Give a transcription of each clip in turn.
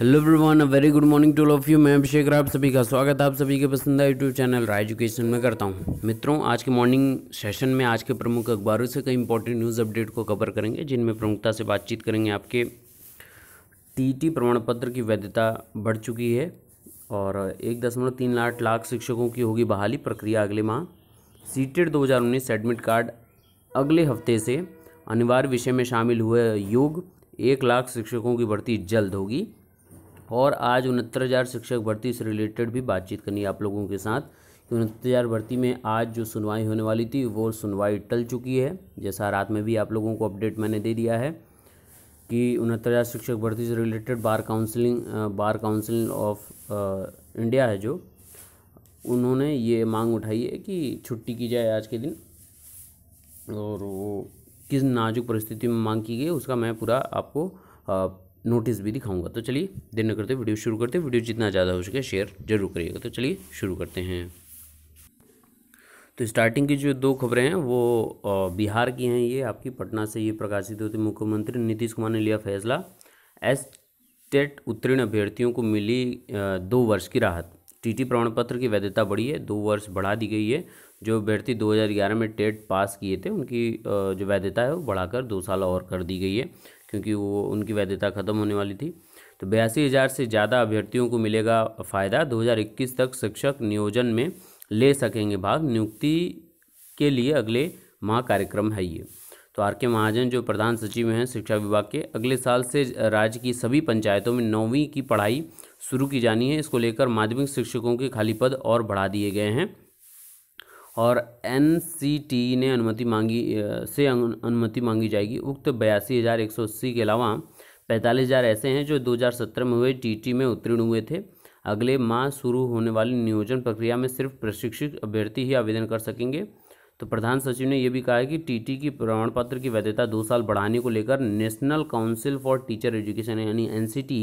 hello everyone a very good morning to of you मैं अभिषेक आप सभी का स्वागत आप सभी के पसंदीदा यूट्यूब चैनल राय एजुकेशन में करता हूं मित्रों आज के मॉर्निंग सेशन में आज के प्रमुख अखबारों से कई इंपॉर्टेंट न्यूज़ अपडेट को कवर करेंगे जिनमें प्रमुखता से बातचीत करेंगे आपके टी प्रमाण पत्र की वैधता बढ़ चुकी है और एक दशमलव तीन आठ लाख शिक्षकों की होगी बहाली प्रक्रिया अगले माह सीटेड दो एडमिट कार्ड अगले हफ्ते से अनिवार्य विषय में शामिल हुए योग एक लाख शिक्षकों की भर्ती जल्द होगी और आज उनहत्तर हज़ार शिक्षक भर्ती से रिलेटेड भी बातचीत करनी है आप लोगों के साथ कि उनहत्तर हज़ार भर्ती में आज जो सुनवाई होने वाली थी वो सुनवाई टल चुकी है जैसा रात में भी आप लोगों को अपडेट मैंने दे दिया है कि उनहत्तर हज़ार शिक्षक भर्ती से related bar counselling bar council of India है जो उन्होंने ये मांग उठाई है कि छुट्टी की जाए आज के दिन और वो किस नाजुक परिस्थिति में मांग की गई उसका मैं पूरा आपको नोटिस भी दिखाऊंगा तो चलिए देर न करते वीडियो शुरू करते वीडियो जितना ज़्यादा हो सके शेयर जरूर करिएगा तो चलिए शुरू करते हैं तो स्टार्टिंग की जो दो खबरें हैं वो बिहार की हैं ये आपकी पटना से ये प्रकाशित होती मुख्यमंत्री नीतीश कुमार ने लिया फैसला एस टेट उत्तीर्ण अभ्यर्थियों को मिली दो वर्ष की राहत टीटी प्रमाण पत्र की वैधता बढ़ी है दो वर्ष बढ़ा दी गई है जो अभ्यर्थी 2011 में टेट पास किए थे उनकी जो वैधता है वो बढ़ाकर दो साल और कर दी गई है क्योंकि वो उनकी वैधता खत्म होने वाली थी तो बयासी हज़ार से ज़्यादा अभ्यर्थियों को मिलेगा फ़ायदा 2021 तक शिक्षक नियोजन में ले सकेंगे भाग नियुक्ति के लिए अगले माह कार्यक्रम है ये तो आर के महाजन जो प्रधान सचिव हैं शिक्षा विभाग के अगले साल से राज्य की सभी पंचायतों में नौवीं की पढ़ाई शुरू की जानी है इसको लेकर माध्यमिक शिक्षकों के खाली पद और बढ़ा दिए गए हैं और एन e ने अनुमति मांगी से अनुमति मांगी जाएगी उक्त बयासी हज़ार एक सौ अस्सी के अलावा पैंतालीस हज़ार ऐसे हैं जो 2017 में हुए टीटी में उत्तीर्ण हुए थे अगले माह शुरू होने वाली नियोजन प्रक्रिया में सिर्फ प्रशिक्षित अभ्यर्थी ही आवेदन कर सकेंगे तो प्रधान सचिव ने यह भी कहा है कि टीटी की प्रमाण पत्र की वैधता दो साल बढ़ाने को लेकर national council for teacher education यानी एनसीटी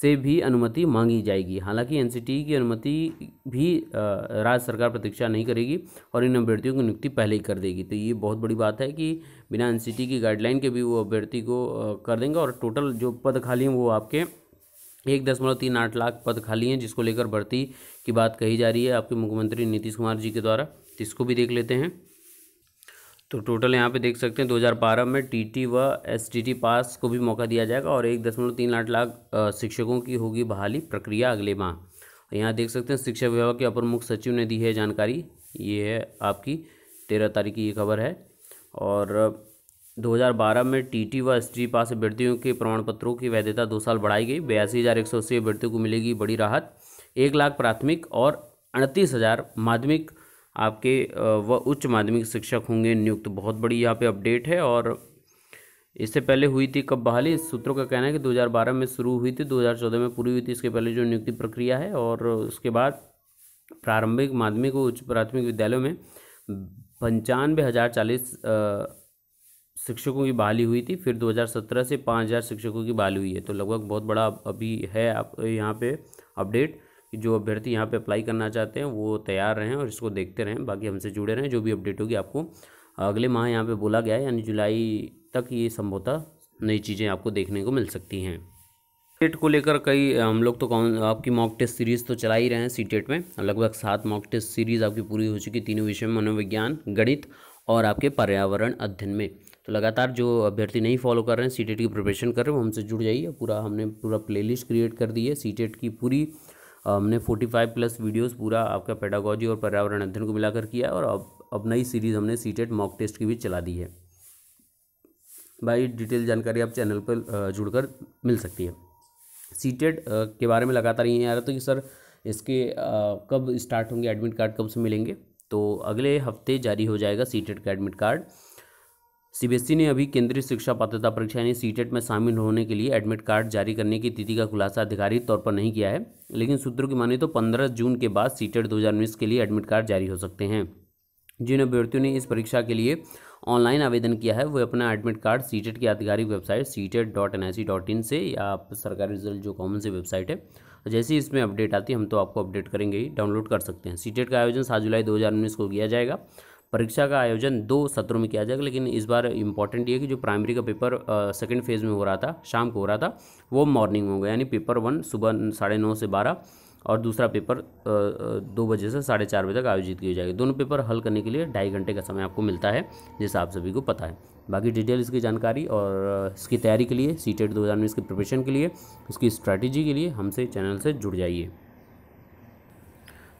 से भी अनुमति मांगी जाएगी हालांकि एन की अनुमति भी राज्य सरकार प्रतीक्षा नहीं करेगी और इन अभ्यर्थियों की नियुक्ति पहले ही कर देगी तो ये बहुत बड़ी बात है कि बिना एन की गाइडलाइन के भी वो अभ्यर्थी को कर देंगे और टोटल जो पद खाली हैं वो आपके एक दशमलव तीन आठ लाख पद खाली हैं जिसको लेकर भर्ती की बात कही जा रही है आपके मुख्यमंत्री नीतीश कुमार जी के द्वारा तो इसको भी देख लेते हैं तो टोटल यहाँ पे देख सकते हैं 2012 में टीटी व एसटीटी पास को भी मौका दिया जाएगा और एक दशमलव तीन आठ लाख शिक्षकों की होगी बहाली प्रक्रिया अगले माह यहाँ देख सकते हैं शिक्षा विभाग के अपर मुख्य सचिव ने दी है जानकारी ये है आपकी तेरह तारीख की ये खबर है और 2012 में टीटी व एसटी पास अभ्यर्थियों के प्रमाण पत्रों की वैधता दो साल बढ़ाई गई बयासी हज़ार एक सौ अस्सी अभ्यर्थियों को मिलेगी बड़ी राहत एक लाख प्राथमिक और अड़तीस हज़ार माध्यमिक आपके वह उच्च माध्यमिक शिक्षक होंगे नियुक्त बहुत बड़ी यहाँ पे अपडेट है और इससे पहले हुई थी कब बहाली सूत्रों का कहना है कि 2012 में शुरू हुई थी 2014 में पूरी हुई थी इसके पहले जो नियुक्ति प्रक्रिया है और उसके बाद प्रारंभिक माध्यमिक उच्च प्राथमिक विद्यालयों में पंचानवे हज़ार चालीस शिक्षकों की बहाली हुई थी फिर 2017 से 5000 शिक्षकों की बहाली हुई है तो लगभग बहुत बड़ा अभी है आप यहाँ पे अपडेट कि जो अभ्यर्थी यहाँ पे अप्लाई करना चाहते हैं वो तैयार रहें और इसको देखते रहें बाकी हमसे जुड़े रहें जो भी अपडेट होगी आपको अगले माह यहाँ पे बोला गया है यानी जुलाई तक ये संभवतः नई चीज़ें आपको देखने को मिल सकती हैं टेट को लेकर कई हम लोग तो कौन आपकी मॉक टेस्ट सीरीज़ तो चला ही रहे हैं सी टेट e में लगभग सात मॉक टेस्ट सीरीज़ आपकी पूरी हो चुकी तीनों विषय में मनोविज्ञान गणित और आपके पर्यावरण अध्ययन में तो लगातार जो अभ्यर्थी नहीं फॉलो कर रहे हैं सी टेट e की प्रिपरेशन कर रहे हैं वो हमसे जुड़ जाइए पूरा हमने पूरा प्लेलिस्ट क्रिएट कर दी है सी टेट e की पूरी हमने फोर्टी फाइव प्लस वीडियोज़ पूरा आपका पेडागोजी और पर्यावरण अध्ययन को मिलाकर किया और अब अब नई सीरीज़ हमने सीटेट मॉक टेस्ट की भी चला दी है भाई डिटेल जानकारी आप चैनल पर जुड़कर मिल सकती है सीटेट के बारे में लगातार ये आ रहा था कि सर इसके कब स्टार्ट होंगे एडमिट कार्ड कब से मिलेंगे तो अगले हफ्ते जारी हो जाएगा सीटेट का एडमिट कार्ड सीबीएसई e ने अभी केंद्रीय शिक्षा पात्रता परीक्षा यानी सीटेट e में शामिल होने के लिए एडमिट कार्ड जारी करने की तिथि का खुलासा आधिकारिक तौर पर नहीं किया है लेकिन सूत्रों की माने तो 15 जून के बाद सीटेट e दो के लिए एडमिट कार्ड जारी हो सकते हैं जिन अभ्यर्थियों ने इस परीक्षा के लिए ऑनलाइन आवेदन किया है वे अपना एडमिट कार्ड सीटेट की आधिकारिक website CTET dot N I C dot in से या आप सरकारी रिजल्ट जो कॉमन से वेबसाइट है जैसे ही इसमें अपडेट आती है हम तो आपको अपडेट करेंगे ही डाउनलोड कर सकते हैं सीटेट का आयोजन सात जुलाई दो को किया जाएगा परीक्षा का आयोजन दो सत्रों में किया जाएगा लेकिन इस बार इंपॉर्टेंट ये कि जो प्राइमरी का पेपर सेकेंड फेज़ में हो रहा था शाम को हो रहा था वो मॉर्निंग में होगा यानी पेपर वन सुबह साढ़े नौ से बारह और दूसरा पेपर दो बजे से साढ़े चार बजे तक आयोजित किए जाएंगे दोनों पेपर हल करने के लिए ढाई घंटे का समय आपको मिलता है जैसा आप सभी को पता है बाकी डिटेल इसकी जानकारी और इसकी तैयारी के लिए सी टेट e दो हज़ार उन्नीस के प्रिपरेशन के लिए इसकी स्ट्रैटेजी के लिए हमसे चैनल से जुड़ जाइए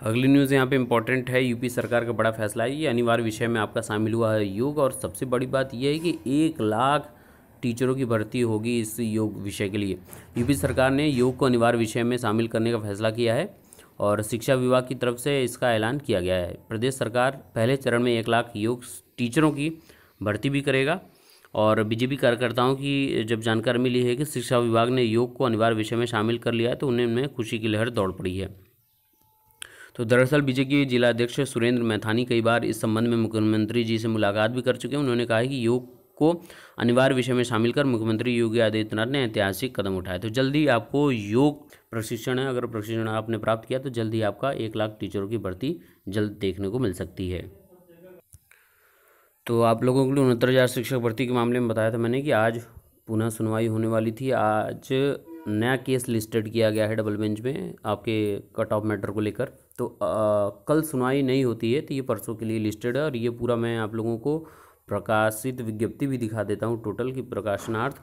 अगली न्यूज़ यहाँ पे इंपॉर्टेंट है यूपी सरकार का बड़ा फैसला है ये अनिवार्य विषय में आपका शामिल हुआ है योग और सबसे बड़ी बात यह है कि एक लाख टीचरों की भर्ती होगी इस योग विषय के लिए यूपी सरकार ने योग को अनिवार्य विषय में शामिल करने का फैसला किया है और शिक्षा विभाग की तरफ से इसका ऐलान किया गया है प्रदेश सरकार पहले चरण में एक लाख योग टीचरों की भर्ती भी करेगा और बीजेपी कार्यकर्ताओं की जब जानकारी मिली है कि शिक्षा विभाग ने योग को अनिवार्य विषय में शामिल कर लिया है तो उन्हें में खुशी की लहर दौड़ पड़ी है तो दरअसल बीजेपी जिला अध्यक्ष सुरेंद्र मैथानी कई बार इस संबंध में मुख्यमंत्री जी से मुलाकात भी कर चुके हैं उन्होंने कहा है कि योग को अनिवार्य विषय में शामिल कर मुख्यमंत्री योगी आदित्यनाथ ने ऐतिहासिक कदम उठाए तो जल्दी आपको योग प्रशिक्षण है अगर प्रशिक्षण आपने प्राप्त किया तो जल्दी आपका एक लाख टीचरों की भर्ती जल्द देखने को मिल सकती है तो आप लोगों के लिए उनहत्तर हज़ार शिक्षक भर्ती के मामले में बताया था मैंने कि आज पुनः सुनवाई होने वाली थी आज नया केस लिस्टेड किया गया है डबल बेंच में आपके कट ऑफ मैटर को लेकर तो आ, कल सुनवाई नहीं होती है तो ये परसों के लिए लिस्टेड है और ये पूरा मैं आप लोगों को प्रकाशित विज्ञप्ति भी दिखा देता हूँ टोटल की प्रकाशनार्थ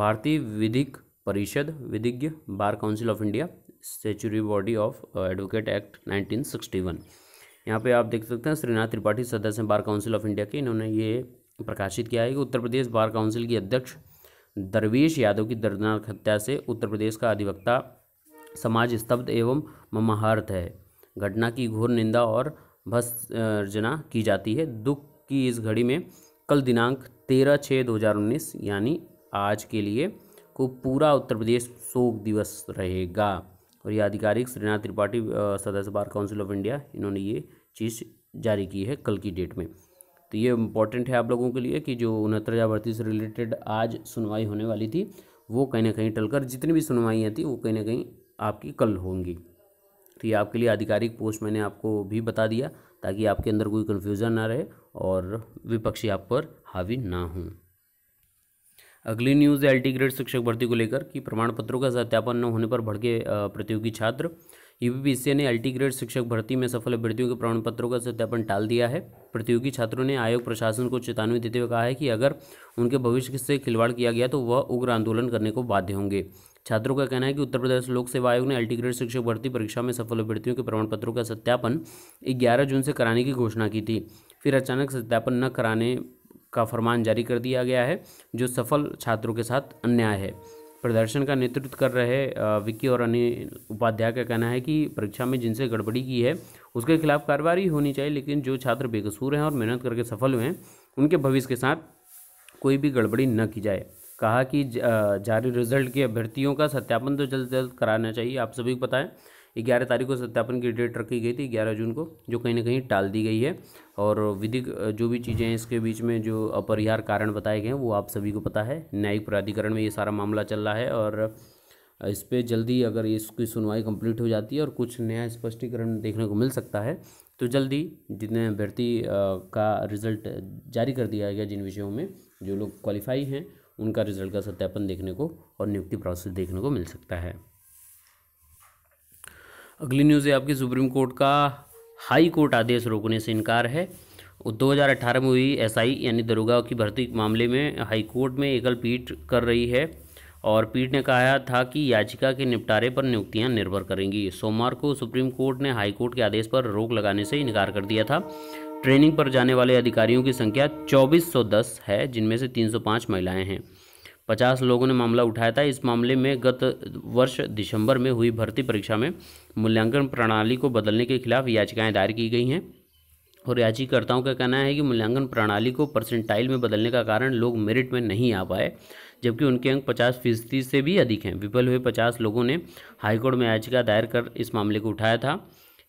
भारतीय विधिक परिषद विधिज्ञ bar council of India statutory body of advocate act 1961 यहाँ पर आप देख सकते हैं श्रीनाथ त्रिपाठी सदस्य बार काउंसिल ऑफ इंडिया के इन्होंने ये प्रकाशित किया है कि उत्तर प्रदेश बार काउंसिल की अध्यक्ष दरवेश यादव की दर्दनाक हत्या से उत्तर प्रदेश का अधिवक्ता समाज स्तब्ध एवं ममहार्थ है घटना की घोर निंदा और भत्सर्जना की जाती है दुख की इस घड़ी में कल दिनांक तेरह छः दो हज़ार उन्नीस यानी आज के लिए को पूरा उत्तर प्रदेश शोक दिवस रहेगा और ये आधिकारिक श्रीनाथ त्रिपाठी सदस्य बार काउंसिल ऑफ इंडिया इन्होंने ये चीज़ जारी की है कल की डेट में तो ये इम्पॉर्टेंट है आप लोगों के लिए कि जो उनहत्तर हज़ार भर्ती से रिलेटेड आज सुनवाई होने वाली थी वो कहीं ना कहीं टलकर जितनी भी सुनवाइयाँ थी वो कहीं ना कहीं आपकी कल होंगी तो ये आपके लिए आधिकारिक पोस्ट मैंने आपको भी बता दिया ताकि आपके अंदर कोई कन्फ्यूज़न ना रहे और विपक्षी आप पर हावी ना हों अगली न्यूज़ है एल्टी ग्रेड शिक्षक भर्ती को लेकर कि प्रमाण पत्रों का सत्यापन न होने पर भड़के प्रतियोगी छात्र यूपीपीसीए e ने एल्टी ग्रेड शिक्षक भर्ती में सफल अभ्यर्थियों के प्रमाण पत्रों का सत्यापन टाल दिया है प्रतियोगी छात्रों ने आयोग प्रशासन को चेतावनी देते हुए कहा है कि अगर उनके भविष्य से खिलवाड़ किया गया तो वह उग्र आंदोलन करने को बाध्य होंगे छात्रों का कहना है कि उत्तर प्रदेश लोक सेवा आयोग ने अल्टीग्रेड ग्रेड शिक्षक भर्ती परीक्षा में सफल अभ्यर्थियों के प्रमाण पत्रों का सत्यापन ग्यारह जून से कराने की घोषणा की थी फिर अचानक सत्यापन न कराने का फरमान जारी कर दिया गया है जो सफल छात्रों के साथ अन्याय है प्रदर्शन का नेतृत्व कर रहे विक्की और अनिल उपाध्याय का कहना है कि परीक्षा में जिनसे गड़बड़ी की है उसके खिलाफ कार्रवाई होनी चाहिए लेकिन जो छात्र बेकसूर हैं और मेहनत करके सफल हुए हैं उनके भविष्य के साथ कोई भी गड़बड़ी न की जाए कहा कि जारी रिजल्ट के अभ्यर्थियों का सत्यापन तो जल्द जल्द कराना चाहिए आप सभी को पता है ग्यारह तारीख को सत्यापन की डेट रखी गई थी ग्यारह जून को जो कहीं ना कहीं टाल दी गई है और विधिक जो भी चीज़ें हैं इसके बीच में जो अपरिहार कारण बताए गए हैं वो आप सभी को पता है न्यायिक प्राधिकरण में ये सारा मामला चल रहा है और इस पर जल्दी अगर इसकी सुनवाई कंप्लीट हो जाती है और कुछ नया स्पष्टीकरण देखने को मिल सकता है तो जल्दी जितने अभ्यर्थी का रिजल्ट जारी कर दिया गया जिन विषयों में जो लोग क्वालिफाई हैं उनका रिजल्ट का सत्यापन देखने को और नियुक्ति प्रोसेस देखने को मिल सकता है अगली न्यूज़ है आपकी सुप्रीम कोर्ट का हाई कोर्ट आदेश रोकने से इनकार है दो हजार अठारह में हुई एसआई यानी दरोगा की भर्ती मामले में हाई कोर्ट में एकल पीठ कर रही है और पीठ ने कहा था कि याचिका के निपटारे पर नियुक्तियां निर्भर करेंगी सोमवार को सुप्रीम कोर्ट ने हाई कोर्ट के आदेश पर रोक लगाने से इनकार कर दिया था ट्रेनिंग पर जाने वाले अधिकारियों की संख्या 2410 है जिनमें से 305 महिलाएं हैं 50 लोगों ने मामला उठाया था इस मामले में गत वर्ष दिसंबर में हुई भर्ती परीक्षा में मूल्यांकन प्रणाली को बदलने के खिलाफ याचिकाएं दायर की गई हैं और याचिकाकर्ताओं का कहना है कि मूल्यांकन प्रणाली को परसेंटाइल में बदलने का कारण लोग मेरिट में नहीं आ पाए जबकि उनके अंक पचास फीसदी से भी अधिक हैं विफल हुए पचास लोगों ने हाईकोर्ट में याचिका दायर कर इस मामले को उठाया था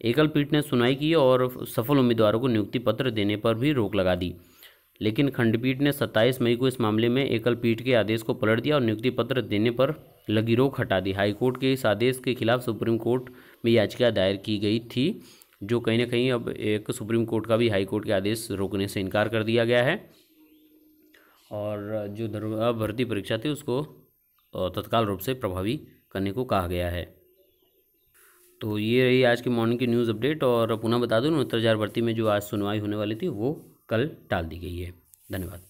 एकल पीठ ने सुनवाई की और सफल उम्मीदवारों को नियुक्ति पत्र देने पर भी रोक लगा दी लेकिन खंडपीठ ने 27 मई को इस मामले में एकल पीठ के आदेश को पलट दिया और नियुक्ति पत्र देने पर लगी रोक हटा दी हाईकोर्ट के इस आदेश के खिलाफ सुप्रीम कोर्ट में याचिका दायर की गई थी जो कहीं ना कहीं अब एक सुप्रीम कोर्ट का भी हाईकोर्ट के आदेश रोकने से इनकार कर दिया गया है और जो भर्ती परीक्षा थी उसको तत्काल रूप से प्रभावी करने को कहा गया है तो ये रही आज की मॉर्निंग की न्यूज़ अपडेट और पुनः बता दूँ उत्तर भर्ती में जो आज सुनवाई होने वाली थी वो कल टाल दी गई है धन्यवाद